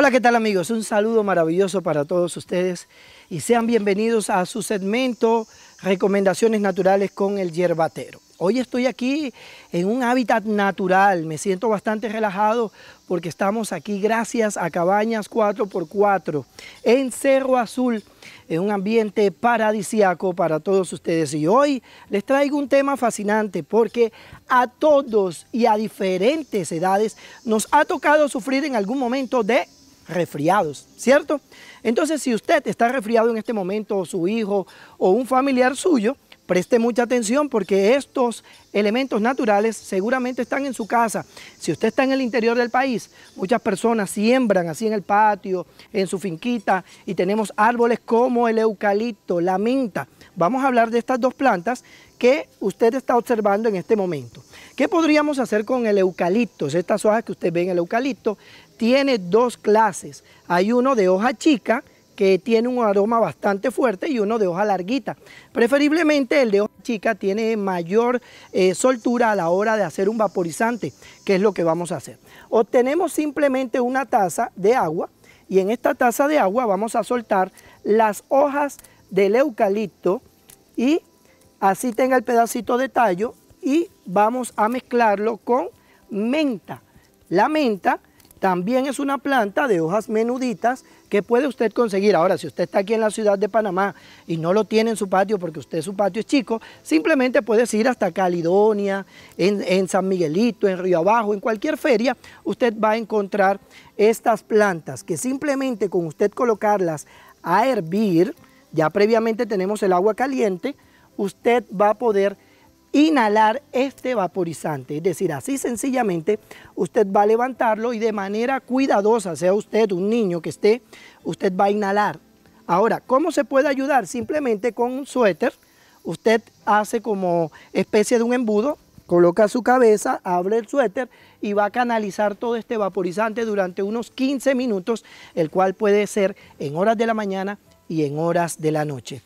Hola, ¿qué tal amigos? Un saludo maravilloso para todos ustedes y sean bienvenidos a su segmento Recomendaciones Naturales con el Yerbatero. Hoy estoy aquí en un hábitat natural, me siento bastante relajado porque estamos aquí gracias a Cabañas 4x4 en Cerro Azul, en un ambiente paradisiaco para todos ustedes. Y hoy les traigo un tema fascinante porque a todos y a diferentes edades nos ha tocado sufrir en algún momento de resfriados, ¿cierto? Entonces, si usted está resfriado en este momento, o su hijo, o un familiar suyo, Preste mucha atención porque estos elementos naturales seguramente están en su casa. Si usted está en el interior del país, muchas personas siembran así en el patio, en su finquita, y tenemos árboles como el eucalipto, la minta Vamos a hablar de estas dos plantas que usted está observando en este momento. ¿Qué podríamos hacer con el eucalipto? Estas hojas que usted ve en el eucalipto tiene dos clases. Hay uno de hoja chica, que tiene un aroma bastante fuerte y uno de hoja larguita. Preferiblemente el de hoja chica tiene mayor eh, soltura a la hora de hacer un vaporizante, que es lo que vamos a hacer. Obtenemos simplemente una taza de agua y en esta taza de agua vamos a soltar las hojas del eucalipto y así tenga el pedacito de tallo, y vamos a mezclarlo con menta. La menta también es una planta de hojas menuditas que puede usted conseguir. Ahora, si usted está aquí en la ciudad de Panamá y no lo tiene en su patio porque usted su patio es chico, simplemente puedes ir hasta Caledonia, en, en, San Miguelito, en Río Abajo, en cualquier feria, usted va a encontrar estas plantas que simplemente con usted colocarlas a hervir, ya previamente tenemos el agua caliente, usted va a poder inhalar este vaporizante. Es decir, así sencillamente usted va a levantarlo y de manera cuidadosa, sea usted un niño que esté, usted va a inhalar. Ahora, ¿cómo se puede ayudar? Simplemente con un suéter. Usted hace como especie de un embudo, coloca su cabeza, abre el suéter y va a canalizar todo este vaporizante durante unos 15 minutos, el cual puede ser en horas de la mañana y en horas de la noche.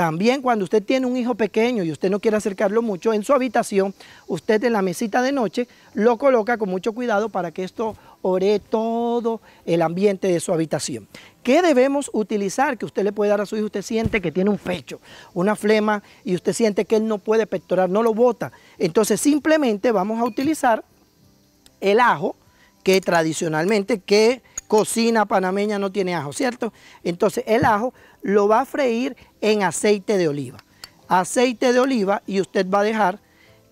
También cuando usted tiene un hijo pequeño y usted no quiere acercarlo mucho, en su habitación, usted en la mesita de noche lo coloca con mucho cuidado para que esto ore todo el ambiente de su habitación. ¿Qué debemos utilizar que usted le puede dar a su hijo? Usted siente que tiene un pecho, una flema y usted siente que él no puede pectorar, no lo bota. Entonces simplemente vamos a utilizar el ajo que tradicionalmente que cocina panameña no tiene ajo, ¿cierto? Entonces el ajo lo va a freír en aceite de oliva. Aceite de oliva y usted va a dejar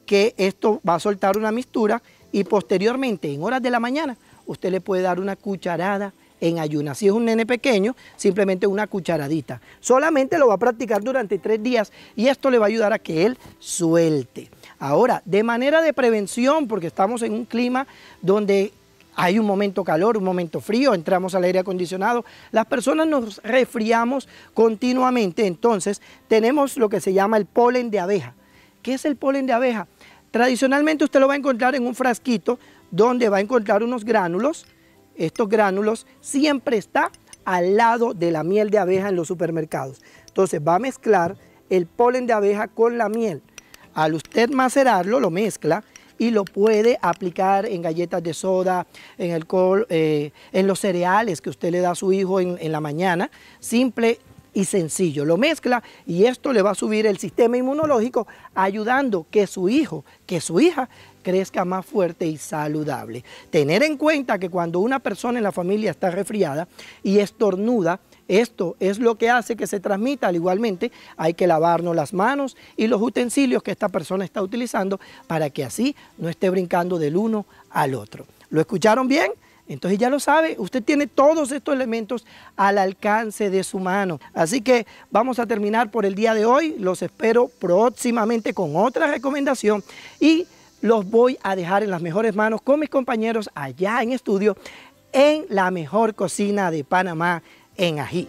que esto va a soltar una mistura y posteriormente en horas de la mañana usted le puede dar una cucharada en ayunas. Si es un nene pequeño, simplemente una cucharadita. Solamente lo va a practicar durante tres días y esto le va a ayudar a que él suelte. Ahora, de manera de prevención, porque estamos en un clima donde hay un momento calor, un momento frío, entramos al aire acondicionado. Las personas nos resfriamos continuamente, entonces tenemos lo que se llama el polen de abeja. ¿Qué es el polen de abeja? Tradicionalmente usted lo va a encontrar en un frasquito donde va a encontrar unos gránulos. Estos gránulos siempre está al lado de la miel de abeja en los supermercados. Entonces va a mezclar el polen de abeja con la miel. Al usted macerarlo, lo mezcla y lo puede aplicar en galletas de soda, en alcohol, eh, en los cereales que usted le da a su hijo en, en la mañana. Simple y sencillo. Lo mezcla y esto le va a subir el sistema inmunológico, ayudando que su hijo, que su hija crezca más fuerte y saludable. Tener en cuenta que cuando una persona en la familia está resfriada y estornuda, esto es lo que hace que se transmita. Al igualmente, hay que lavarnos las manos y los utensilios que esta persona está utilizando para que así no esté brincando del uno al otro. ¿Lo escucharon bien? Entonces ya lo sabe, usted tiene todos estos elementos al alcance de su mano. Así que vamos a terminar por el día de hoy. Los espero próximamente con otra recomendación y los voy a dejar en las mejores manos con mis compañeros allá en estudio en la mejor cocina de Panamá en Ají.